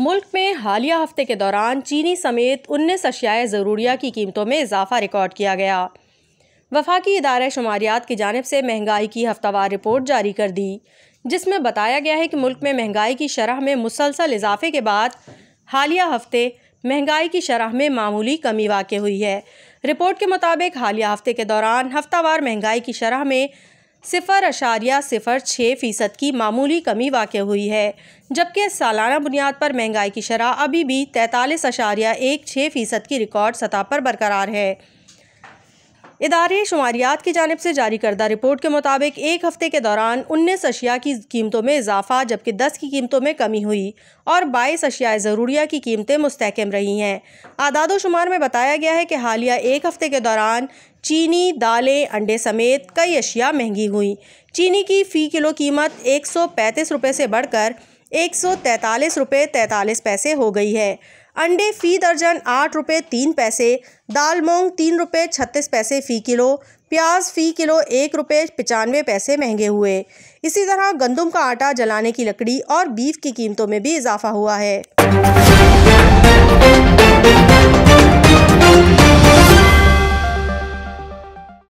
मुल्क में हालिया हफ्ते के दौरान चीनी समेत उन्नीस अशियाए ज़रूरिया की कीमतों में इजाफा रिकॉर्ड किया गया वफाकी इदार शुमारियात की जानब से महंगाई की हफ्तावार रिपोर्ट जारी कर दी जिसमें बताया गया है कि मुल्क में महंगाई की शरह में मुसलसल इजाफे के बाद हालिया हफ्ते महंगाई की शरह में मामूली कमी वाक़ हुई है रिपोर्ट के मुताबिक हालिया हफ्ते के दौरान हफ्तावार महंगाई की शरह में सिफर अशारिया सिफर छः फ़ीसद की मामूली कमी वाक़ हुई है जबकि सालाना बुनियाद पर महंगाई की शरह अभी भी तैंतालीस अशारिया एक छः फ़ीसद की रिकॉर्ड सतह पर बरकरार है इदारे शुमारियात की जानब से जारी करदा रिपोर्ट के मुताबिक एक हफ्ते के दौरान उन्नीस अशिया की कीमतों में इजाफा जबकि दस की कीमतों में कमी हुई और बाईस अशिया ज़रूरिया की कीमतें मुस्तकम रही हैं आदाद शुमार में बताया गया है कि हालिया एक हफ्ते के दौरान चीनी दालें अंडे समेत कई अशिया महंगी हुई चीनी की फ़ी किलो कीमत एक सौ पैंतीस रुपये से बढ़कर एक सौ तैतालीस रुपये तैंतालीस पैसे हो गई है अंडे फ़ी दर्जन आठ रुपये तीन पैसे दाल मूंग तीन रुपये छत्तीस पैसे फ़ी किलो प्याज फ़ी किलो एक रुपये पचानवे पैसे महंगे हुए इसी तरह गंदम का आटा जलाने की लकड़ी और बीफ की कीमतों में भी इजाफा हुआ है